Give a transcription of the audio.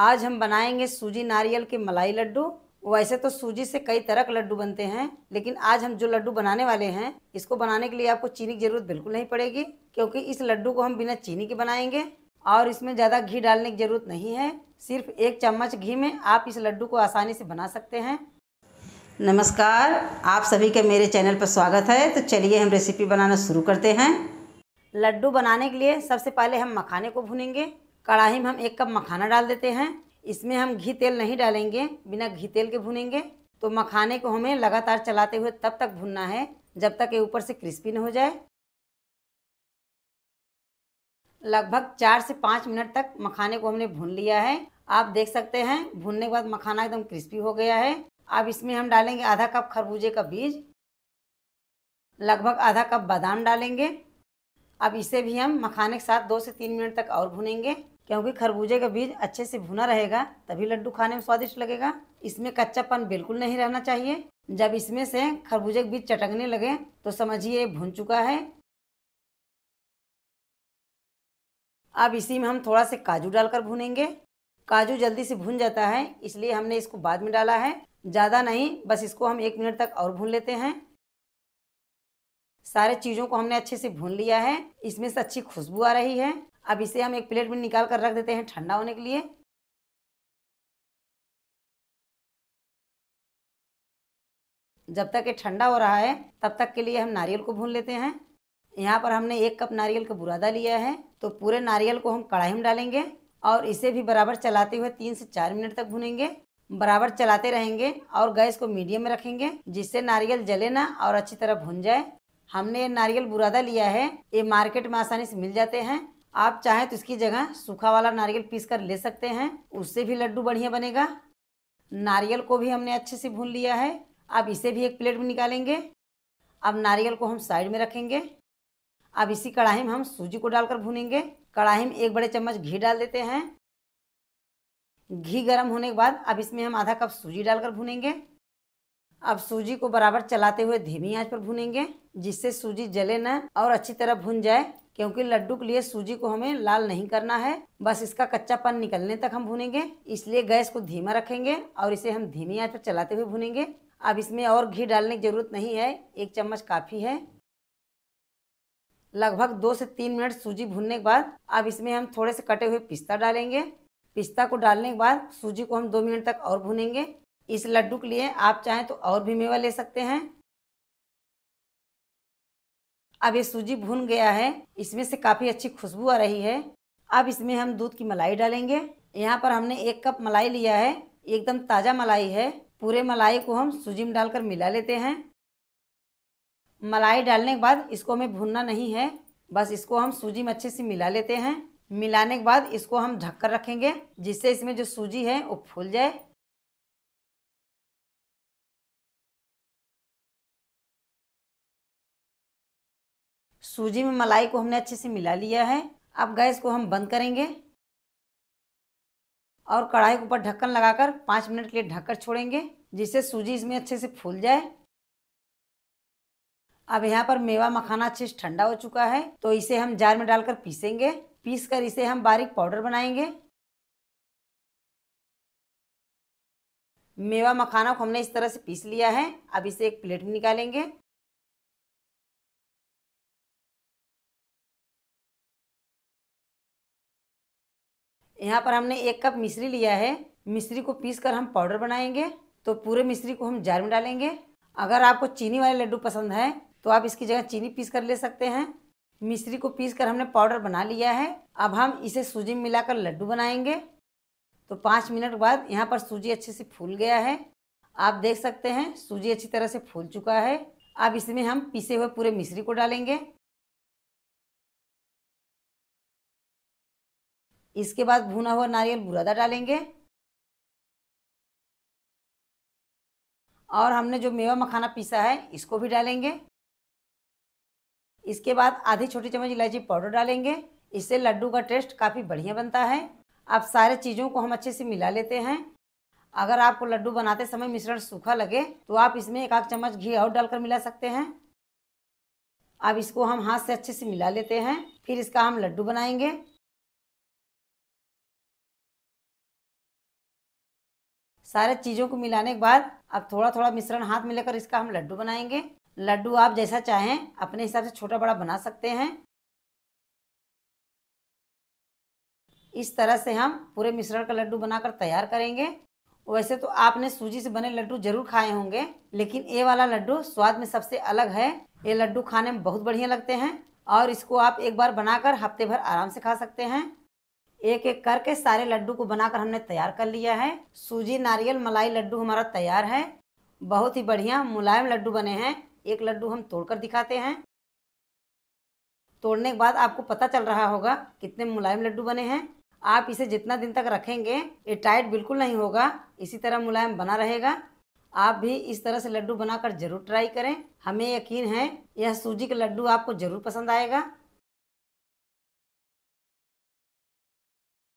आज हम बनाएंगे सूजी नारियल के मलाई लड्डू वैसे तो सूजी से कई तरह के लड्डू बनते हैं लेकिन आज हम जो लड्डू बनाने वाले हैं इसको बनाने के लिए आपको चीनी की ज़रूरत बिल्कुल नहीं पड़ेगी क्योंकि इस लड्डू को हम बिना चीनी के बनाएंगे और इसमें ज़्यादा घी डालने की ज़रूरत नहीं है सिर्फ एक चम्मच घी में आप इस लड्डू को आसानी से बना सकते हैं नमस्कार आप सभी के मेरे चैनल पर स्वागत है तो चलिए हम रेसिपी बनाना शुरू करते हैं लड्डू बनाने के लिए सबसे पहले हम मखाने को भुनेंगे कढ़ाई में हम एक कप मखाना डाल देते हैं इसमें हम घी तेल नहीं डालेंगे बिना घी तेल के भुनेंगे तो मखाने को हमें लगातार चलाते हुए तब तक भुनना है जब तक ये ऊपर से क्रिस्पी न हो जाए लगभग चार से पाँच मिनट तक मखाने को हमने भून लिया है आप देख सकते हैं भूनने के बाद मखाना एकदम क्रिस्पी हो गया है अब इसमें हम डालेंगे आधा कप खरबूजे का बीज लगभग आधा कप बादाम डालेंगे अब इसे भी हम मखाने के साथ दो से तीन मिनट तक और भुनेंगे क्योंकि खरबूजे का बीज अच्छे से भुना रहेगा तभी लड्डू खाने में स्वादिष्ट लगेगा इसमें कच्चापन बिल्कुल नहीं रहना चाहिए जब इसमें से खरबूजे के बीज चटकने लगे तो समझिए भुन चुका है अब इसी में हम थोड़ा से काजू डालकर भुनेंगे काजू जल्दी से भुन जाता है इसलिए हमने इसको बाद में डाला है ज़्यादा नहीं बस इसको हम एक मिनट तक और भून लेते हैं सारे चीज़ों को हमने अच्छे से भून लिया है इसमें से अच्छी खुशबू आ रही है अब इसे हम एक प्लेट में निकाल कर रख देते हैं ठंडा होने के लिए जब तक ये ठंडा हो रहा है तब तक के लिए हम नारियल को भून लेते हैं यहाँ पर हमने एक कप नारियल का बुरादा लिया है तो पूरे नारियल को हम कढ़ाई में डालेंगे और इसे भी बराबर चलाते हुए तीन से चार मिनट तक भूनेंगे बराबर चलाते रहेंगे और गैस को मीडियम में रखेंगे जिससे नारियल जले ना और अच्छी तरह भून जाए हमने ये नारियल बुरादा लिया है ये मार्केट में आसानी से मिल जाते हैं आप चाहें तो इसकी जगह सूखा वाला नारियल पीस कर ले सकते हैं उससे भी लड्डू बढ़िया बनेगा नारियल को भी हमने अच्छे से भून लिया है अब इसे भी एक प्लेट में निकालेंगे अब नारियल को हम साइड में रखेंगे अब इसी कढ़ाई में हम सूजी को डालकर भूनेंगे कढ़ाई में एक बड़े चम्मच घी डाल देते हैं घी गर्म होने के बाद अब इसमें हम आधा कप सूजी डालकर भूनेंगे अब सूजी को बराबर चलाते हुए धीमी आंच पर भूनेंगे जिससे सूजी जले ना और अच्छी तरह भून जाए क्योंकि लड्डू के लिए सूजी को हमें लाल नहीं करना है बस इसका कच्चापन निकलने तक हम भुनेंगे इसलिए गैस को धीमा रखेंगे और इसे हम धीमी आंच पर चलाते हुए भुनेंगे अब इसमें और घी डालने की ज़रूरत नहीं है एक चम्मच काफ़ी है लगभग दो से तीन मिनट सूजी भुनने के बाद अब इसमें हम थोड़े से कटे हुए पिस्ता डालेंगे पिस्ता को डालने के बाद सूजी को हम दो मिनट तक और भुनेंगे इस लड्डू के लिए आप चाहें तो और भी मेवा ले सकते हैं अब ये सूजी भुन गया है इसमें से काफ़ी अच्छी खुशबू आ रही है अब इसमें हम दूध की मलाई डालेंगे यहाँ पर हमने एक कप मलाई लिया है एकदम ताज़ा मलाई है पूरे मलाई को हम सूजी में डालकर मिला लेते हैं मलाई डालने के बाद इसको हमें भूनना नहीं है बस इसको हम सूजी में अच्छे से मिला लेते हैं मिलाने के बाद इसको हम ढक कर रखेंगे जिससे इसमें जो सूजी है वो फूल जाए सूजी में मलाई को हमने अच्छे से मिला लिया है अब गैस को हम बंद करेंगे और कढ़ाई के ऊपर ढक्कन लगाकर पाँच मिनट के लिए ढककर छोड़ेंगे जिससे सूजी इसमें अच्छे से फूल जाए अब यहाँ पर मेवा मखाना अच्छे से ठंडा हो चुका है तो इसे हम जार में डालकर पीसेंगे पीस कर इसे हम बारीक पाउडर बनाएंगे मेवा मखाना को हमने इस तरह से पीस लिया है अब इसे एक प्लेट में निकालेंगे यहाँ पर हमने एक कप मिश्री लिया है मिश्री को पीस कर हम पाउडर बनाएंगे तो पूरे मिश्री को हम जार में डालेंगे अगर आपको चीनी वाले लड्डू पसंद है तो आप इसकी जगह चीनी पीस कर ले सकते हैं मिश्री को पीस कर हमने पाउडर बना लिया है अब हम इसे सूजी में मिलाकर लड्डू बनाएंगे तो पाँच मिनट बाद यहाँ पर सूजी अच्छे से फूल गया है आप देख सकते हैं सूजी अच्छी तरह से फूल चुका है अब इसमें हम पीसे हुए पूरे मिश्री को डालेंगे इसके बाद भुना हुआ नारियल बुरादा डालेंगे और हमने जो मेवा मखाना पीसा है इसको भी डालेंगे इसके बाद आधी छोटी चम्मच इलायची पाउडर डालेंगे इससे लड्डू का टेस्ट काफ़ी बढ़िया बनता है आप सारे चीज़ों को हम अच्छे से मिला लेते हैं अगर आपको लड्डू बनाते समय मिश्रण सूखा लगे तो आप इसमें एक आध चम्मच घी और डालकर मिला सकते हैं अब इसको हम हाथ से अच्छे से मिला लेते हैं फिर इसका हम लड्डू बनाएंगे सारे चीज़ों को मिलाने के बाद अब थोड़ा थोड़ा मिश्रण हाथ में लेकर इसका हम लड्डू बनाएंगे लड्डू आप जैसा चाहें अपने हिसाब से छोटा बड़ा बना सकते हैं इस तरह से हम पूरे मिश्रण का लड्डू बनाकर तैयार करेंगे वैसे तो आपने सूजी से बने लड्डू जरूर खाए होंगे लेकिन ये वाला लड्डू स्वाद में सबसे अलग है ये लड्डू खाने में बहुत बढ़िया लगते हैं और इसको आप एक बार बनाकर हफ्ते भर आराम से खा सकते हैं एक एक करके सारे लड्डू को बनाकर हमने तैयार कर लिया है सूजी नारियल मलाई लड्डू हमारा तैयार है बहुत ही बढ़िया मुलायम लड्डू बने हैं एक लड्डू हम तोड़कर दिखाते हैं तोड़ने के बाद आपको पता चल रहा होगा कितने मुलायम लड्डू बने हैं आप इसे जितना दिन तक रखेंगे ये टाइट बिल्कुल नहीं होगा इसी तरह मुलायम बना रहेगा आप भी इस तरह से लड्डू बनाकर जरूर ट्राई करें हमें यकीन है यह सूजी का लड्डू आपको जरूर पसंद आएगा